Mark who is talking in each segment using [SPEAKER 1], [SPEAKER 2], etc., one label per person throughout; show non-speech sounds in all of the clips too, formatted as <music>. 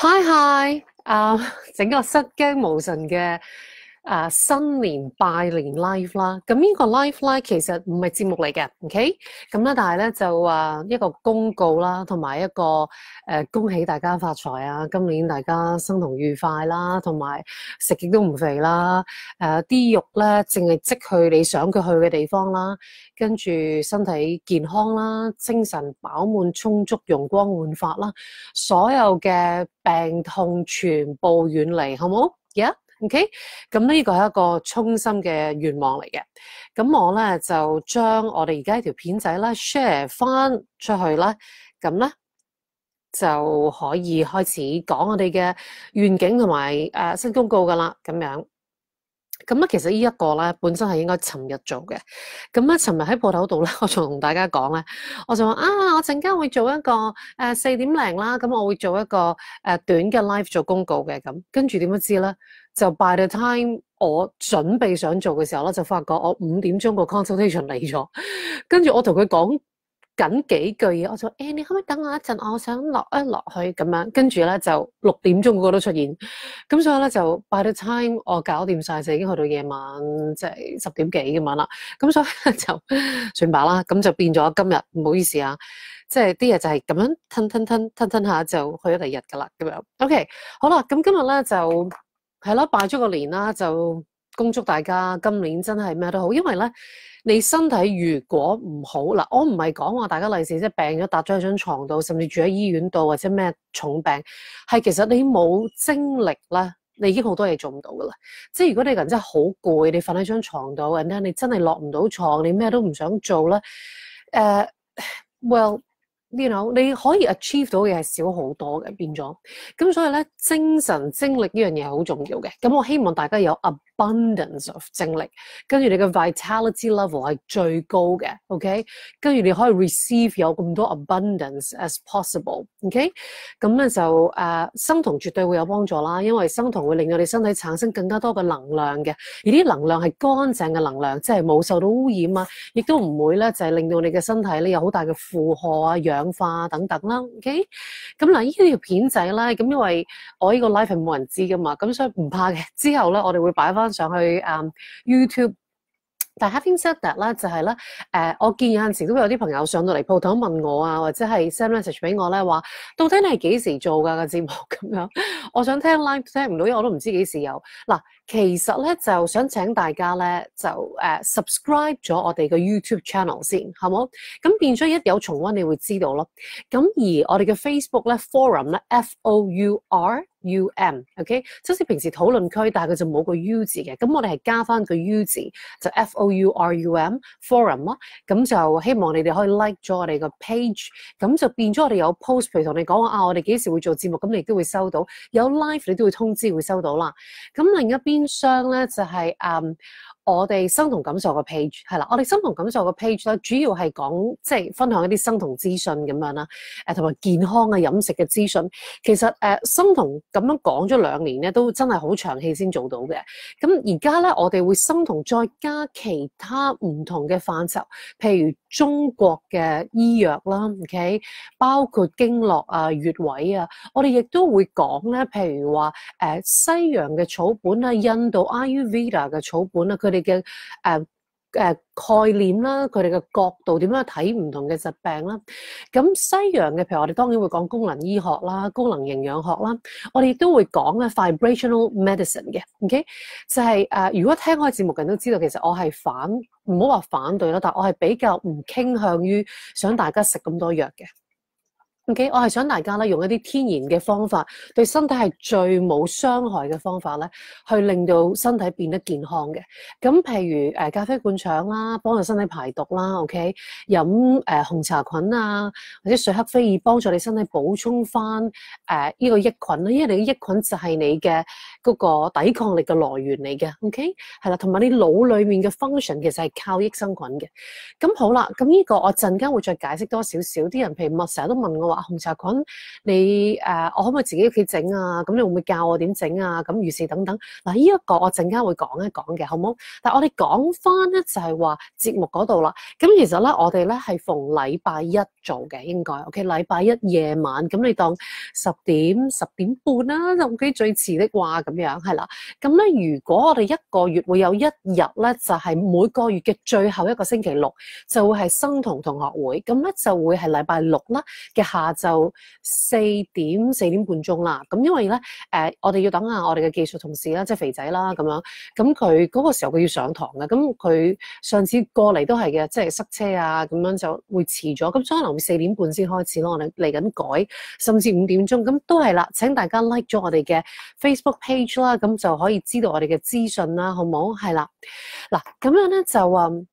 [SPEAKER 1] 嗨嗨啊整个失惊无神嘅。诶，新年拜年 live 啦，咁呢个 live 咧其实唔系节目嚟嘅，OK，咁咧但系咧就诶一个公告啦，同埋一个诶恭喜大家发财啊，今年大家生同愉快啦，同埋食极都唔肥啦，诶啲肉咧净系积去你想佢去嘅地方啦，跟住身体健康啦，精神饱满充足容光焕发啦，所有嘅病痛全部远离，好唔好？h OK，咁呢个系一个衷心嘅愿望嚟嘅。咁我咧就将我哋而家呢条片仔咧 share 翻出去啦。咁咧就可以开始讲我哋嘅愿景同埋诶新公告噶啦。咁样，咁咧其实呢一个咧本身系应该寻日做嘅。咁咧寻日喺铺头度咧，我仲同大家讲咧，我就话啊，我阵间会做一个诶四点零啦。咁我会做一个诶短嘅 l i v e 做公告嘅。咁跟住点样知咧？就 by the time 我準備想做嘅時候咧，就發覺我五點鐘個 consultation 嚟咗，<laughs> 跟住我同佢講緊幾句嘢，我就誒你可唔可以等我一陣，我想落一落去咁樣，跟住咧就六點鐘個都出現，咁所以咧就 by the time 我搞掂晒，就已經去到夜晚即係十點幾咁樣啦，咁所以就 <laughs> 算吧啦，咁就變咗今日唔好意思啊，即係啲嘢就係咁樣吞吞吞吞吞下就去咗第二日噶啦咁樣。OK，好啦，咁今日咧就。系咯，拜咗个年啦，就恭祝大家今年真系咩都好。因为咧，你身体如果唔好嗱，我唔系讲话大家平时即系病咗，搭咗喺张床度，甚至住喺医院度或者咩重病，系其实你冇精力咧，你已经好多嘢做唔到噶啦。即系如果你人真系好攰，你瞓喺张床度，and 咧你真系落唔到床，你咩都唔想做咧。诶，<sighs> well。you know 你可以 achieve 到嘅系少好多嘅变咗，咁所以咧精神精力呢样嘢系好重要嘅。咁我希望大家有 abundance of 精力，跟住你嘅 vitality level 系最高嘅。OK，跟住你可以 receive 有咁多 abundance as possible。OK，咁咧就诶生酮绝对会有帮助啦，因为生酮会令到你身体产生更加多嘅能量嘅，而啲能量系干净嘅能量，即系冇受到污染啊，亦都唔会咧就系令到你嘅身体咧有好大嘅负荷啊，氧。氧化等等啦，OK，咁嗱呢条片仔咧，咁因为我呢个 live 系冇人知噶嘛，咁所以唔怕嘅。之后咧，我哋会摆翻上去 YouTube。但 having said that 咧，就係咧，誒，我見有陣時都會有啲朋友上到嚟鋪頭問我啊，或者係 send message 俾我咧，話到底你係幾時做㗎個節目 <laughs> 咁樣？我想聽 live 聽唔到，因為我都唔知幾時有。嗱，其實咧就想請大家咧，就誒 subscribe 咗我哋嘅 YouTube channel 先，好冇。咁變咗一有重温，你會知道咯。咁而我哋嘅 Facebook 咧 forum 咧 F O U R。U M OK，即使平时讨论区，但系佢就冇个 U 字嘅，咁我哋系加翻个 U 字，就 F O U R U M Forum 咯，咁就希望你哋可以 like 咗我哋个 page，咁就变咗我哋有 post，譬如同你讲啊，我哋几时会做节目，咁你都会收到，有 live 你都会通知会收到啦，咁另一边箱咧就系嗯。我哋生同感受嘅 page 係啦，我哋生同感受嘅 page 咧，主要係講即係分享一啲生同資訊咁樣啦，誒同埋健康嘅飲食嘅資訊。其實誒生同咁樣講咗兩年咧，都真係好長氣先做到嘅。咁而家咧，我哋會生同再加其他唔同嘅範疇，譬如中國嘅醫藥啦，OK，包括經絡啊、穴位啊，我哋亦都會講咧，譬如話誒西洋嘅草本啊、印度 Ayurveda 嘅草本啊，佢哋。嘅誒誒概念啦，佢哋嘅角度點樣睇唔同嘅疾病啦？咁西洋嘅，譬如我哋當然會講功能醫學啦、功能營養學啦，我哋亦都會講咧 vibrational medicine 嘅。OK，就係誒，如果聽我節目嘅人都知道，其實我係反唔好話反對啦，但我係比較唔傾向於想大家食咁多藥嘅。OK，我係想大家咧用一啲天然嘅方法，對身體係最冇傷害嘅方法咧，去令到身體變得健康嘅。咁譬如誒咖啡灌腸啦，幫助身體排毒啦。OK，飲誒紅茶菌啊，或者水黑飛爾，幫助你身體補充翻誒呢個益菌啦。因為你益菌就係你嘅。嗰個抵抗力嘅來源嚟嘅，OK，係啦，同埋你腦裏面嘅 function 其實係靠益生菌嘅。咁好啦，咁呢個我陣間會再解釋多少少。啲人譬如我成日都問我話紅茶菌，你誒我可唔可以自己屋企整啊？咁你會唔會教我點整啊？咁如是等等嗱，呢一個我陣間會講一講嘅，好唔好？但我哋講翻咧就係話節目嗰度啦。咁其實咧我哋咧係逢禮拜一做嘅，應該 OK。禮拜一夜晚咁，你當十點十點半啦，OK，最遲的話咁。咁樣係啦，咁咧如果我哋一個月會有一日咧，就係每個月嘅最後一個星期六就會係生同同學會，咁咧就會係禮拜六啦嘅下晝四點四點半鐘啦。咁因為咧誒，我哋要等下我哋嘅技術同事啦，即係肥仔啦咁樣，咁佢嗰個時候佢要上堂嘅，咁佢上次過嚟都係嘅，即係塞車啊咁樣就會遲咗，咁所可能會四點半先開始咯。我哋嚟緊改，甚至五點鐘咁都係啦。請大家 like 咗我哋嘅 Facebook page。啦，咁就可以知道我哋嘅資訊啦，好冇？系啦，嗱，咁樣咧就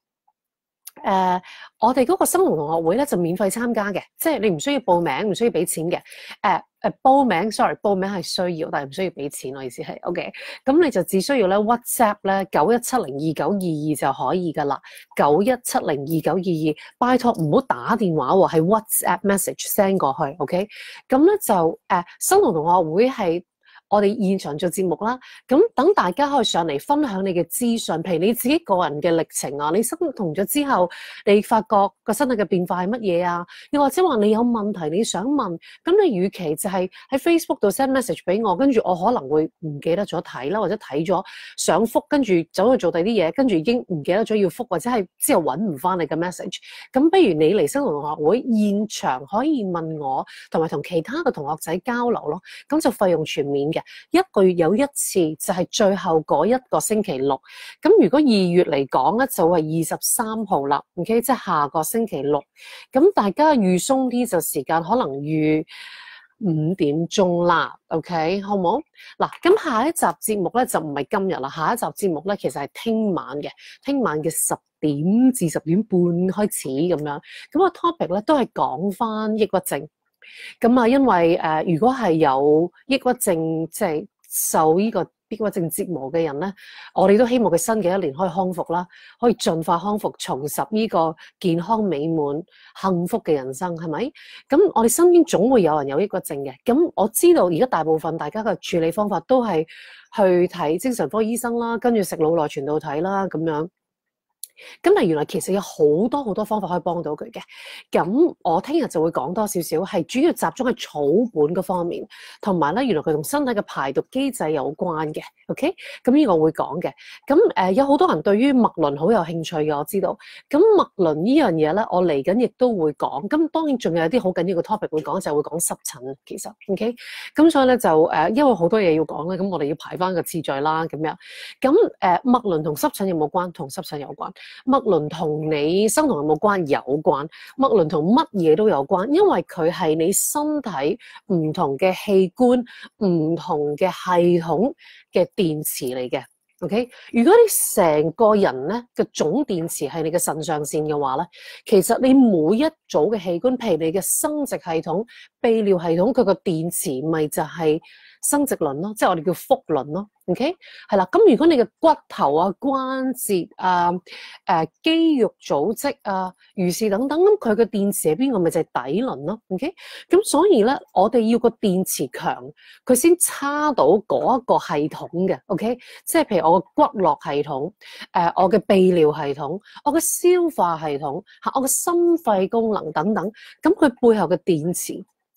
[SPEAKER 1] 誒，我哋嗰個新活同學會咧就免費參加嘅，即係你唔需要報名，唔需要俾錢嘅。誒誒，報名，sorry，報名係需要，但係唔需要俾錢。我意思係，OK，咁你就只需要咧 WhatsApp 咧九一七零二九二二就可以噶啦，九一七零二九二二，拜托唔好打電話喎，係 WhatsApp message send 過去，OK？咁咧就誒，新龍同學會係。我哋現場做節目啦，咁等大家可以上嚟分享你嘅資訊，譬如你自己個人嘅歷程啊，你生同咗之後，你發覺個身體嘅變化係乜嘢啊？又或者話你有問題你想問，咁你與其就係喺 Facebook 度 send message 俾我，跟住我可能會唔記得咗睇啦，或者睇咗想覆，跟住走去做第啲嘢，跟住已經唔記得咗要覆，或者係之後揾唔翻你嘅 message，咁不如你嚟生同學會現場可以問我，同埋同其他嘅同學仔交流咯，咁就費用全面嘅。一个月有一次，就系最后嗰一个星期六。咁如果二月嚟讲咧，就系二十三号啦。OK，即系下个星期六。咁大家预松啲就时间可能预五点钟啦。OK，好冇？嗱，咁下一集节目咧就唔系今日啦。下一集节目咧其实系听晚嘅，听晚嘅十点至十点半开始咁样。咁个 t o p i c 咧都系讲翻抑郁症。咁啊，因为诶，如果系有抑郁症，即系受呢个抑郁症折磨嘅人咧，我哋都希望佢新嘅一年可以康复啦，可以尽快康复，重拾呢个健康美满幸福嘅人生，系咪？咁我哋身边总会有人有抑郁症嘅，咁我知道而家大部分大家嘅处理方法都系去睇精神科医生啦，跟住食脑内传导体啦，咁样。咁嚟，原来其实有好多好多方法可以帮到佢嘅。咁我听日就会讲多少少，系主要集中喺草本嗰方面，同埋咧，原来佢同身体嘅排毒机制有关嘅。OK，咁呢个会讲嘅。咁诶，有好多人对于麦伦好有兴趣嘅，我知道。咁麦伦呢样嘢咧，我嚟紧亦都会讲。咁当然仲有啲好紧要嘅 topic 会讲，就系会讲湿疹。其实 OK，咁所以咧就诶，因为好多嘢要讲咧，咁我哋要排翻个次序啦。咁样，咁诶，麦伦同湿疹有冇关？同湿疹有关。麦伦同你生同有冇关有关，麦伦同乜嘢都有关，因为佢系你身体唔同嘅器官、唔同嘅系统嘅电池嚟嘅。O K，如果你成个人咧嘅总电池系你嘅肾上腺嘅话咧，其实你每一组嘅器官，譬如你嘅生殖系统。泌尿系統佢個電池咪就係生殖輪咯，即係我哋叫腹輪咯。OK，係啦。咁如果你嘅骨頭啊、關節啊、誒肌肉組織啊，如是等等，咁佢嘅電池喺邊個？咪就係底輪咯。OK，咁所以咧，我哋要個電池強，佢先差到嗰一個系統嘅。OK，即係譬如我嘅骨絡系統、誒我嘅泌尿系統、我嘅消化系統、嚇我嘅心肺功能等等，咁佢背後嘅電池。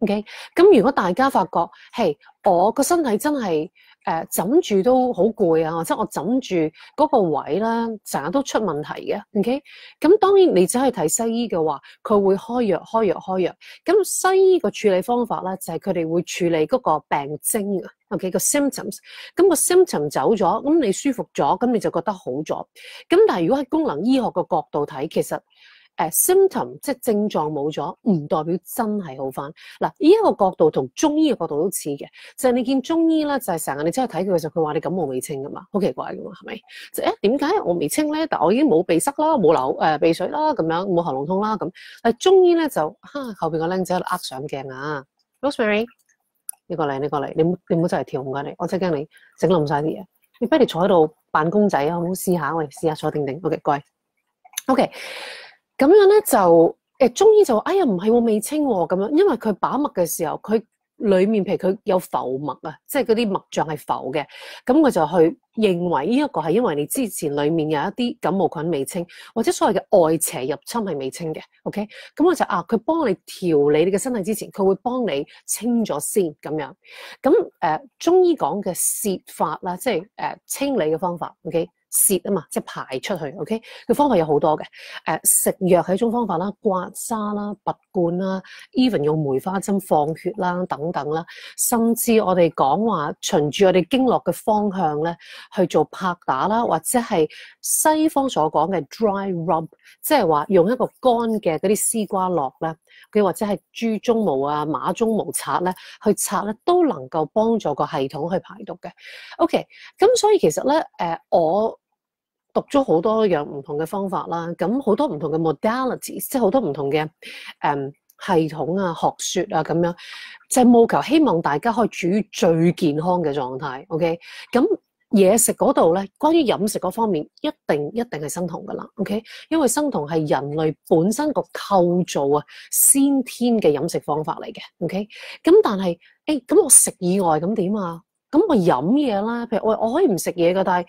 [SPEAKER 1] O K，咁如果大家发觉，系我个身体真系诶枕住都好攰啊，或者我枕住嗰个位咧成日都出问题嘅。O K，咁当然你只系睇西医嘅话，佢会开药开药开药。咁西医个处理方法咧，就系佢哋会处理嗰个病征啊。O K，个 symptoms，咁个 symptoms 走咗，咁你舒服咗，咁你就觉得好咗。咁但系如果喺功能医学嘅角度睇，其实。誒 symptom 即係症狀冇咗，唔代表真係好翻。嗱，呢一個角度同中醫嘅角度都似嘅，就係你見中醫咧，就係成日你真係睇佢，嘅候，佢話你感冒未清噶嘛，好奇怪噶嘛，係咪？就誒點解我未清咧？但我已經冇鼻塞啦，冇流誒鼻水啦，咁樣冇喉嚨痛啦，咁。但係中醫咧就嚇後邊個僆仔喺度呃上鏡啊，Rosemary，你過嚟，你過嚟，你唔你唔好再嚟跳唔啦，你，我真驚你整冧晒啲嘢。你不如坐喺度扮公仔啊，好唔好？試下喂，試下坐定定，OK，乖，OK。咁樣咧就誒，中醫就哎呀，唔係喎，未清喎咁樣，因為佢把脈嘅時候，佢裏面皮佢有浮脈啊，即係嗰啲脈象係浮嘅，咁我就去認為呢一個係因為你之前裡面有一啲感冒菌未清，或者所謂嘅外邪入侵係未清嘅，OK？咁我就啊，佢幫你調理你嘅身體之前，佢會幫你清咗先咁樣。咁誒，中醫講嘅泄法啦，即係誒清理嘅方法，OK？泄啊嘛，即系排出去，OK？佢方法有好多嘅，诶，食药系一种方法啦，刮痧啦、拔罐啦，even 用梅花针放血啦，等等啦，甚至我哋讲话循住我哋经络嘅方向咧，去做拍打啦，或者系西方所讲嘅 dry rub，即系话用一个干嘅嗰啲丝瓜落咧，佢或者系猪鬃毛啊、马鬃毛刷咧，去刷咧都能够帮助个系统去排毒嘅，OK？咁所以其实咧，诶，我。读咗好多样唔同嘅方法啦，咁好多唔同嘅 modality，即系好多唔同嘅诶系统啊、学说啊咁样，就务求希望大家可以处于最健康嘅状态。OK，咁嘢食嗰度咧，关于饮食嗰方面，一定一定系生酮噶啦。OK，因为生酮系人类本身個构造啊，先天嘅饮食方法嚟嘅。OK，咁但系 A，咁我食以外咁点啊？咁我饮嘢啦，譬如我我可以唔食嘢噶，但系。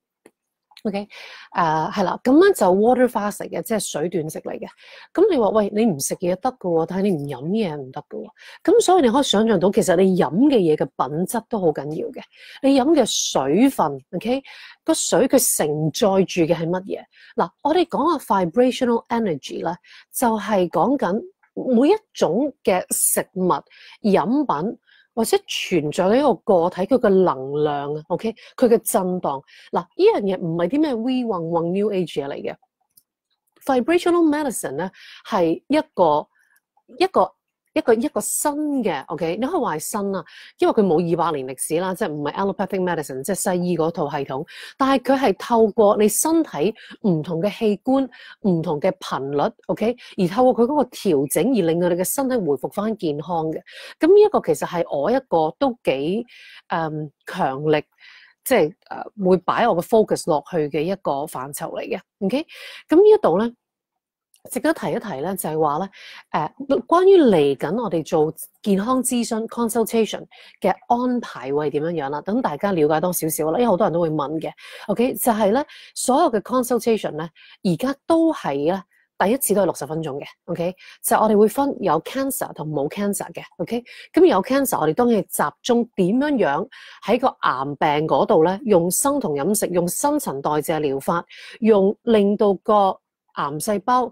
[SPEAKER 1] O.K.，诶係啦，咁樣就 water fasting 嘅，即係水斷食嚟嘅。咁你話喂，你唔食嘢得嘅喎，但係你唔飲嘢唔得嘅喎。咁所以你可以想象到，其實你飲嘅嘢嘅品質都好緊要嘅。你飲嘅水分，O.K. 個水佢承載住嘅係乜嘢？嗱，我哋講嘅 vibrational energy 咧，就係講緊每一種嘅食物飲品。或者存在喺一个个体佢嘅能量啊，OK，佢嘅震荡嗱，呢样嘢唔系啲咩 V 运运 New Age 嚟嘅，Vibrational Medicine 咧系一个一个。一個一個新嘅，OK，你可以話係新啊，因為佢冇二百年歷史啦，即係唔係 allopathic medicine，即係西醫嗰套系統，但係佢係透過你身體唔同嘅器官、唔同嘅頻率，OK，而透過佢嗰個調整，而令到你嘅身體回復翻健康嘅。咁呢一個其實係我一個都幾誒強力，即係誒會擺我嘅 focus 落去嘅一個範疇嚟嘅。OK，咁呢一度咧。值得提一提咧，就系话咧，诶，关于嚟紧我哋做健康咨询 consultation 嘅安排会系点样样啦，等大家了解多少少啦，因为好多人都会问嘅。OK，就系咧，所有嘅 consultation 咧，而家都系咧，第一次都系六十分钟嘅。OK，就我哋会分有 cancer 同冇 cancer 嘅。OK，咁有 cancer，我哋当然集中点样样喺个癌病嗰度咧，用生同饮食，用新陈代谢疗法，用令到个癌细胞。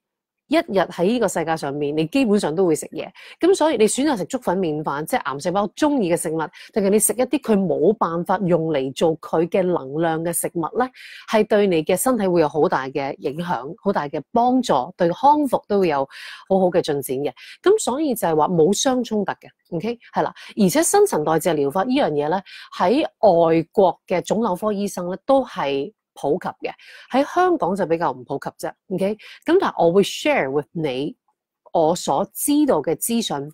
[SPEAKER 1] 一日喺呢個世界上面，你基本上都會食嘢，咁所以你選擇食粥粉面飯，即係癌細胞中意嘅食物，定係你食一啲佢冇辦法用嚟做佢嘅能量嘅食物咧，係對你嘅身體會有好大嘅影響，好大嘅幫助，對康復都會有好好嘅進展嘅。咁所以就係話冇相衝突嘅，OK 係啦，而且新陳代謝療法呢樣嘢咧，喺外國嘅腫瘤科醫生咧都係。普及嘅喺香港就比較唔普及啫，OK？咁但係我會 share with 你我所知道嘅資訊，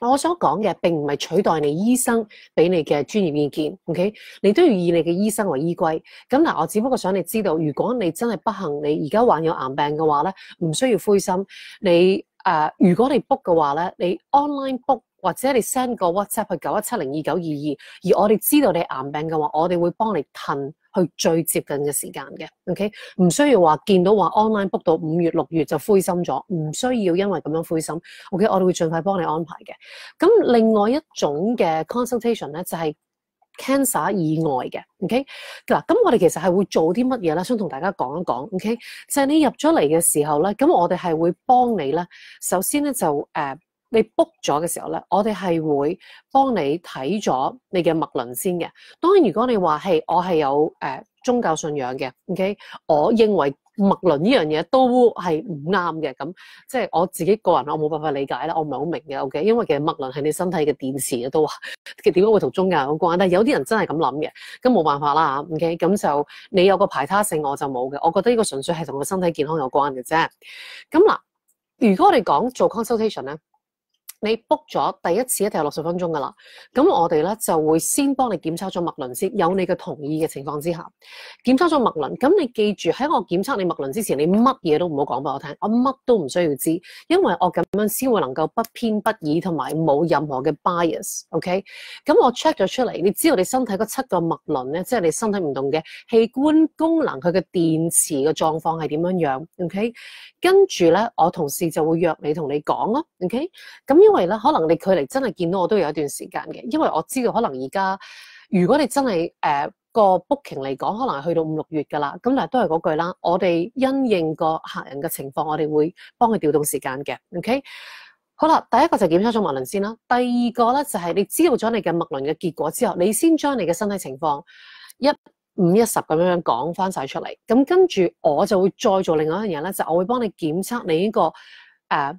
[SPEAKER 1] 我所講嘅並唔係取代你醫生俾你嘅專業意見，OK？你都要以你嘅醫生為依歸。咁嗱，我只不過想你知道，如果你真係不幸你而家患有癌病嘅話咧，唔需要灰心。你誒，如果你 book 嘅話咧，你 online book。或者你 send 個 WhatsApp 去91702922，而我哋知道你癌病嘅話，我哋會幫你褪去最接近嘅時間嘅，OK？唔需要話見到話 online book 到五月六月就灰心咗，唔需要因為咁樣灰心，OK？我哋會尽快幫你安排嘅。咁另外一種嘅 consultation 咧就係 cancer 意外嘅，OK？嗱，咁我哋其實係會做啲乜嘢咧？想同大家講一講，OK？就係你入咗嚟嘅時候咧，咁我哋係會幫你咧，首先咧就誒。你 book 咗嘅時候咧，我哋係會幫你睇咗你嘅脈輪先嘅。當然，如果你話係我係有誒宗教信仰嘅，OK，我認為脈輪呢樣嘢都係唔啱嘅。咁即係我自己個人，我冇辦法理解啦，我唔係好明嘅，OK。因為其實脈輪係你身體嘅電池啊，都話嘅 <laughs> 點解會同宗教有關？但係有啲人真係咁諗嘅，咁冇辦法啦 OK，咁就你有個排他性，我就冇嘅。我覺得呢個純粹係同個身體健康有關嘅啫。咁嗱，如果我哋講做 consultation 咧。你 book 咗第一次一定系六十分钟噶啦，咁我哋咧就会先帮你检测咗脉轮先，有你嘅同意嘅情况之下，检测咗脉轮，咁你记住喺我检测你脉轮之前，你乜嘢都唔好讲俾我听，我乜都唔需要知，因为我咁样先会能够不偏不倚同埋冇任何嘅 bias，OK？咁我 check 咗出嚟，你知道你身体嗰七个脉轮咧，即系你身体唔同嘅器官功能佢嘅电池嘅状况系点样样，OK？跟住咧，我同事就会约你同你讲咯，OK？咁因为咧，可能你距离真系见到我都有一段时间嘅，因为我知道可能而家如果你真系诶个 booking 嚟讲，可能系去到五六月噶啦。咁但系都系嗰句啦，我哋因应个客人嘅情况，我哋会帮佢调动时间嘅。O K，好啦，第一个就检测咗脉轮先啦，第二个咧就系你知道咗你嘅脉轮嘅结果之后，你先将你嘅身体情况一五一十咁样讲翻晒出嚟。咁跟住我就会再做另外一样嘢咧，就我会帮你检测你呢个诶。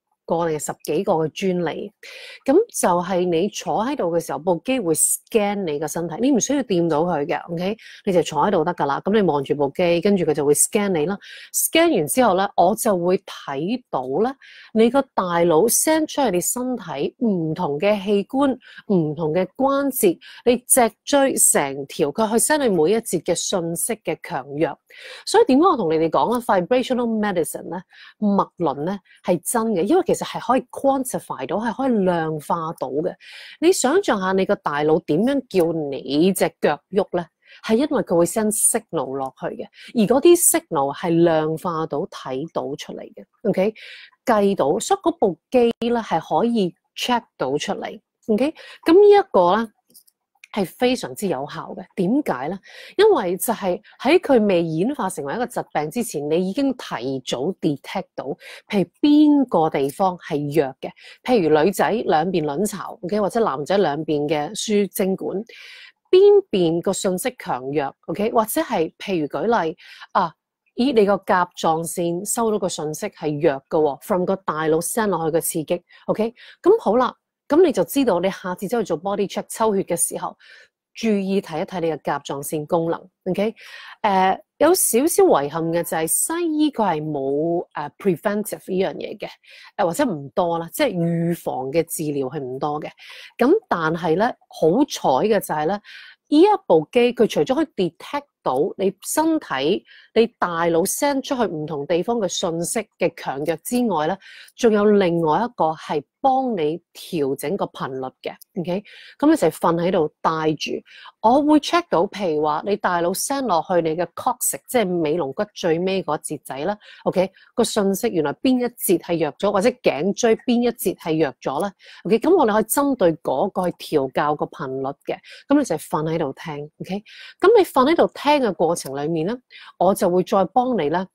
[SPEAKER 1] 個定十幾個嘅專利，咁就係你坐喺度嘅時候，部機會 scan 你個身體，你唔需要掂到佢嘅，OK？你就坐喺度得㗎啦。咁你望住部機，跟住佢就會 scan 你啦。scan 完之後咧，我就會睇到咧，你個大腦 send 出嚟，你身體唔同嘅器官、唔同嘅關節、你脊椎成條，佢去 send 你每一節嘅信息嘅強弱。所以點解我同你哋講啊 v i b r a t i o n a l medicine 咧，麥論咧係真嘅，因為其實。就係可以 quantify 到，係可以量化到嘅。你想象下，你個大腦點樣叫你只腳喐咧？係因為佢會 send signal 落去嘅，而嗰啲 signal 係量化到睇到出嚟嘅，OK 計到，所以嗰部機咧係可以 check 到出嚟，OK。咁呢一個咧。係非常之有效嘅，點解咧？因為就係喺佢未演化成為一個疾病之前，你已經提早 detect 到，譬如邊個地方係弱嘅，譬如女仔兩邊卵巢 k 或者男仔兩邊嘅輸精管邊邊個信息強弱，OK，或者係譬如舉例啊，咦，你個甲狀腺收到個信息係弱嘅，from 個大腦 send 落去嘅刺激，OK，咁好啦。咁你就知道，你下次走去做 body check 抽血嘅時候，注意睇一睇你嘅甲狀腺功能。O K，誒有少少遺憾嘅就係西醫佢係冇诶 preventive 呢樣嘢嘅，誒或者唔多啦，即係預防嘅治療係唔多嘅。咁但係咧好彩嘅就係咧，呢一部機佢除咗可以 detect 到你身體你大腦 send 出去唔同地方嘅信息嘅強弱之外咧，仲有另外一個係。帮你调整个频率嘅，OK，咁你就瞓喺度带住，我会 check 到，譬如话你大脑 send 落去你嘅 c o r 即系尾龙骨最尾嗰节仔啦，OK，个信息原来边一节系弱咗，或者颈椎边一节系弱咗咧，OK，咁我哋可以针对嗰个去调教个频率嘅，咁你就瞓喺度听，OK，咁你瞓喺度听嘅过程里面咧，我就会再帮你咧，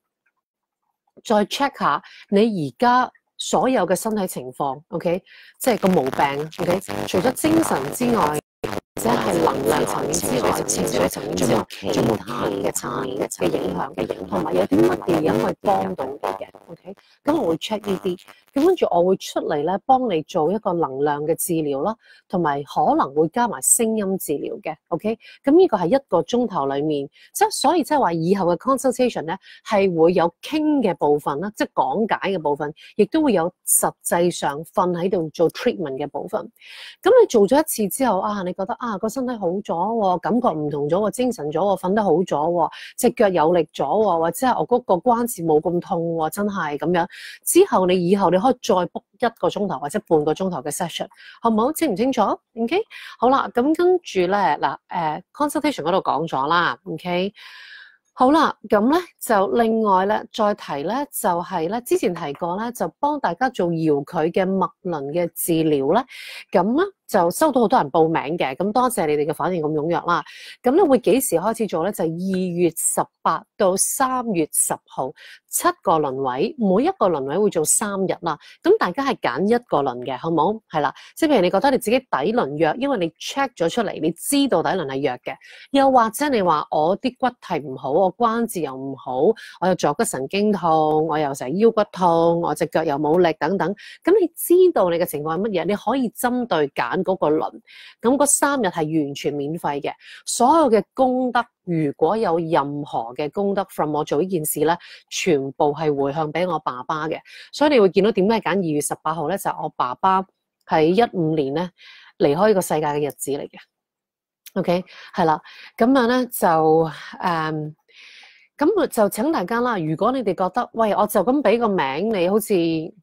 [SPEAKER 1] 再 check 下你而家。所有嘅身体情况，OK，即系个毛病，OK，除咗精神之外，或者系能力层面之外、情绪层面之外、其他嘅层面嘅影响，同埋有啲乜嘢可以帮到你嘅，OK，咁我会 check 呢啲。跟住我会出嚟咧，帮你做一个能量嘅治疗啦，同埋可能会加埋声音治疗嘅，OK？咁呢个系一个钟头里面，即所以即系话以后嘅 consultation 咧，系会有倾嘅部分啦，即系讲解嘅部分，亦都会有实际上瞓喺度做 treatment 嘅部分。咁你做咗一次之后啊，你觉得啊个身体好咗感觉唔同咗精神咗瞓得好咗只脚有力咗或者系我嗰关节冇咁痛真系咁样。之后你以后你再 book 一個鐘頭或者半個鐘頭嘅 session，好唔好？清唔清楚？OK，好啦，咁跟住咧嗱誒 consultation 嗰度講咗啦，OK，好啦，咁咧就另外咧再提咧就係咧之前提過咧就幫大家做搖佢嘅麥輪嘅治療咧，咁咧。就收到好多人報名嘅，咁多謝你哋嘅反應咁踴躍啦。咁咧會幾時開始做咧？就二月十八到三月十號，七個輪位，每一個輪位會做三日啦。咁大家係揀一個輪嘅，好冇？係啦，即係譬如你覺得你自己底輪弱，因為你 check 咗出嚟，你知道底輪係弱嘅，又或者你話我啲骨體唔好，我關節又唔好，我又坐骨神經痛，我又成腰骨痛，我只腳又冇力等等，咁你知道你嘅情況係乜嘢，你可以針對嗰個輪，咁嗰三日係完全免費嘅，所有嘅功德如果有任何嘅功德 from 我做呢件事咧，全部係回向俾我爸爸嘅，所以你會見到點解揀二月十八號咧，就係我爸爸喺一五年咧離開呢個世界嘅日子嚟嘅。OK，係啦，咁樣咧就誒。咁就請大家啦。如果你哋覺得，喂，我就咁俾個名，你好似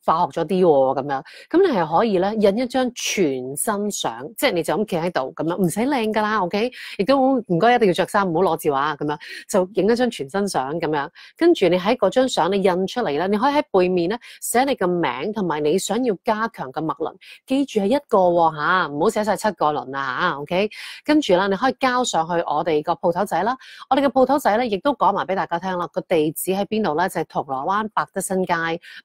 [SPEAKER 1] 化學咗啲喎咁樣，咁你係可以咧印一張全身相，即係你就咁企喺度咁樣，唔使靚噶啦，OK，亦都唔該一定要着衫，唔好攞字畫咁樣，就影一張全身相咁樣。跟住你喺嗰張相你印出嚟咧，你可以喺背面咧寫你嘅名同埋你想要加強嘅麥輪，記住係一個喎唔好寫晒七個輪啊嚇，OK。跟住啦，你可以交上去我哋個鋪頭仔啦，我哋嘅鋪頭仔咧亦都講埋俾大。大家聽啦，個地址喺邊度咧？就係銅鑼灣百德新街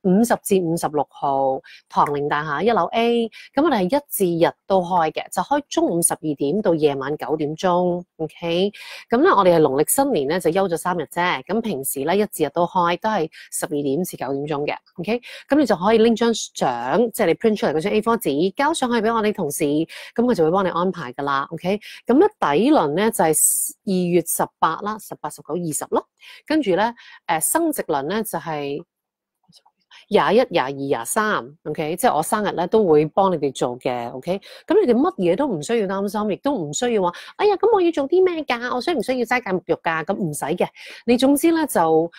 [SPEAKER 1] 五十至五十六號唐寧大廈一樓 A。咁我哋係一至日都開嘅，就開中午十二點到夜晚九點鐘。OK，咁咧我哋係農曆新年咧就休咗三日啫。咁平時咧一至日都開，都係十二點至九點鐘嘅。OK，咁你就可以拎張相，即係你 print 出嚟嗰張 A4 紙交上去俾我哋同事，咁佢就會幫你安排㗎啦。OK，咁咧底輪咧就係二月十八啦、十八、十九、二十咯。跟住咧，诶，生殖轮咧就系廿一、廿二、廿三，O K，即系我生日咧都会帮你哋做嘅，O K，咁你哋乜嘢都唔需要担心，亦都唔需要话，哎呀，咁我要做啲咩噶？我需唔需要斋戒沐浴噶？咁唔使嘅，你总之咧就。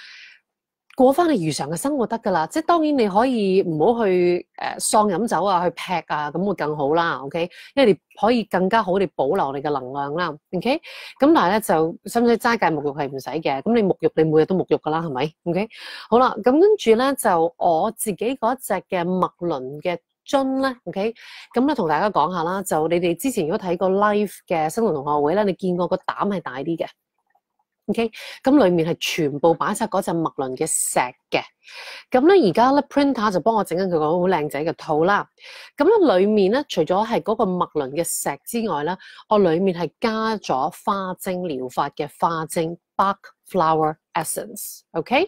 [SPEAKER 1] 过翻你如常嘅生活得噶啦，即系当然你可以唔好去诶丧饮酒啊，去劈啊，咁会更好啦，OK，因为你可以更加好地保留你嘅能量啦，OK，咁但系咧就使唔使斋戒沐浴系唔使嘅，咁你沐浴你每日都沐浴噶啦，系咪？OK，好啦，咁跟住咧就我自己嗰只嘅麦伦嘅樽咧，OK，咁咧同大家讲下啦，就你哋之前如果睇过 Life 嘅新浪同学会咧，你见过个胆系大啲嘅。O.K.，咁里面系全部摆晒嗰只麦轮嘅石嘅，咁咧而家咧 printer 就帮我整紧佢个好靓仔嘅套啦。咁咧里面咧除咗系嗰个麦轮嘅石之外咧，我里面系加咗花精疗法嘅花精。Buckflower essence，OK，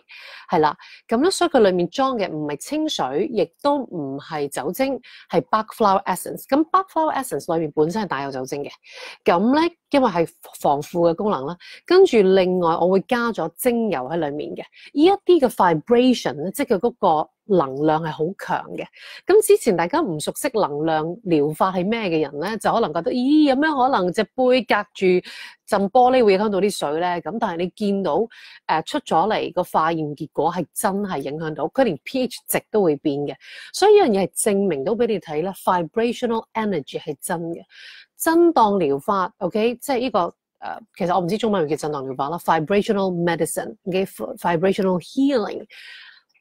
[SPEAKER 1] 系啦，咁咧所以佢里面装嘅唔系清水，亦都唔系酒精，系 Buckflower essence。咁 Buckflower essence 里面本身系带有酒精嘅，咁咧因为系防腐嘅功能啦。跟住另外我会加咗精油喺里面嘅，呢一啲嘅 vibration 咧，即系佢嗰个。能量係好強嘅，咁之前大家唔熟悉能量療法係咩嘅人咧，就可能覺得咦，有咩可能隻杯隔住浸玻璃會影響到啲水咧？咁但係你見到誒出咗嚟個化驗結果係真係影響到，佢連 pH 值都會變嘅，所以呢樣嘢係證明到俾你睇啦。Vibrational energy 係真嘅，震盪療法 OK，即係呢個誒，其實我唔知中文叫震盪療法啦，vibrational medicine OK，vibrational healing。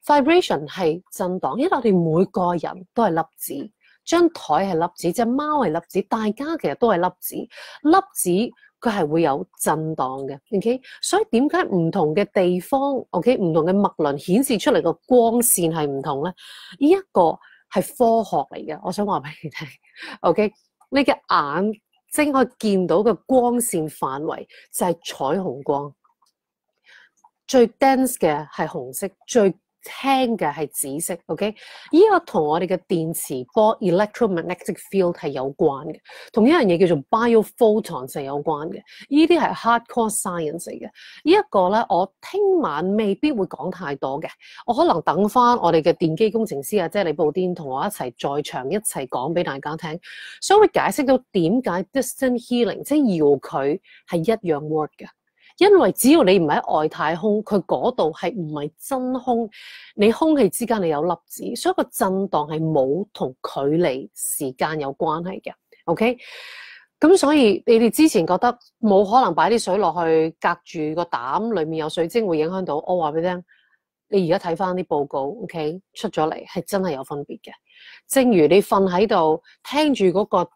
[SPEAKER 1] vibration 系震荡，因为我哋每个人都系粒子，张台系粒子，只猫系粒子，大家其实都系粒子，粒子佢系会有震荡嘅。O.K. 所以点解唔同嘅地方，O.K. 唔同嘅脉轮显示出嚟嘅光线系唔同咧？呢一个系科学嚟嘅，我想话俾你听。O.K. 你嘅眼睛可以见到嘅光线范围就系彩虹光，最 dense 嘅系红色，最聽嘅係紫色，OK？依個同我哋嘅電磁波 （electromagnetic field） 係有關嘅，同一樣嘢叫做 b i o p h o t o n 係有關嘅。依啲係 hard core science 嚟嘅。依一個咧，我聽晚未必會講太多嘅，我可能等翻我哋嘅電機工程師啊，即係李布丁同我一齊在場一齊講俾大家聽，所以解釋到點解 d i s t a n t healing 即係搖佢係一樣 work 嘅。因為只要你唔喺外太空，佢嗰度係唔係真空？你空氣之間你有粒子，所以個震盪係冇同距離、時間有關係嘅。OK，咁所以你哋之前覺得冇可能擺啲水落去隔住個膽裡面有水晶會影響到，我話俾你聽，你而家睇翻啲報告，OK 出咗嚟係真係有分別嘅。正如你瞓喺度聽住嗰個。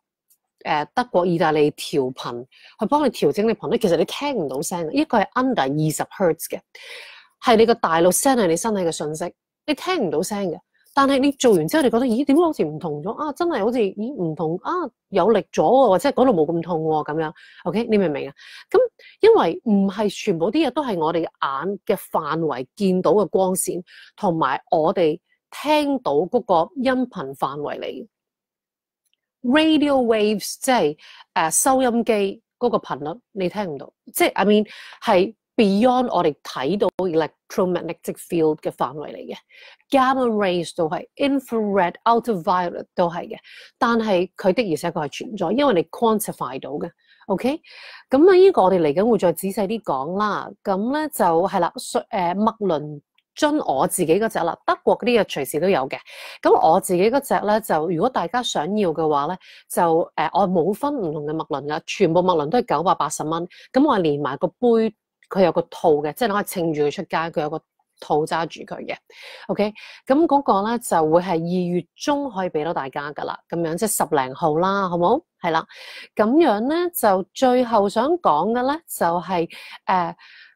[SPEAKER 1] 誒德國、意大利調頻，去幫你調整你頻率。其實你聽唔到聲嘅，一個係 under 二十 hertz 嘅，係你個大腦 send 係你身體嘅信息，你聽唔到聲嘅。但係你做完之後，你覺得咦？點解好似唔同咗啊？真係好似咦唔同啊？有力咗喎，或者嗰度冇咁痛喎咁樣。OK，你明唔明啊？咁因為唔係全部啲嘢都係我哋眼嘅範圍見到嘅光線，同埋我哋聽到嗰個音頻範圍嚟。Radio waves 即係誒收音機嗰個頻率，你聽唔到，即係 I mean 係 beyond 我哋睇到 electromagnetic field 嘅範圍嚟嘅。Gamma rays 都係 infrared、ultraviolet 都係嘅，但係佢的而且確係存在，因為你 quantify 到嘅。OK，咁啊，呢個我哋嚟緊會再仔細啲講啦。咁咧就係啦，誒麦伦樽我自己嗰只啦，德國嗰啲嘢隨時都有嘅。咁我自己嗰只咧，就如果大家想要嘅話咧，就誒我冇分唔同嘅麥輪噶，全部麥輪都係九百八十蚊。咁我連埋個杯，佢有個套嘅，即係可以稱住佢出街，佢有個套揸住佢嘅。OK，咁嗰個咧就會係二月中可以俾到大家噶啦，咁樣即係十零號啦，好冇？係啦，咁樣咧就最後想講嘅咧就係誒。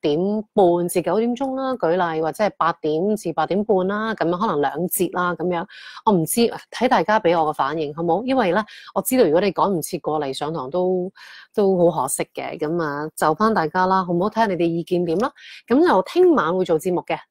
[SPEAKER 1] 點半至九點鐘啦，舉例或者係八點至八點半啦，咁樣可能兩節啦，咁樣我唔知睇大家俾我個反應，好冇？因為咧，我知道如果你趕唔切過嚟上堂，都都好可惜嘅。咁啊，就翻大家啦，好唔好？睇下你哋意見點啦。咁就聽晚會做節目嘅。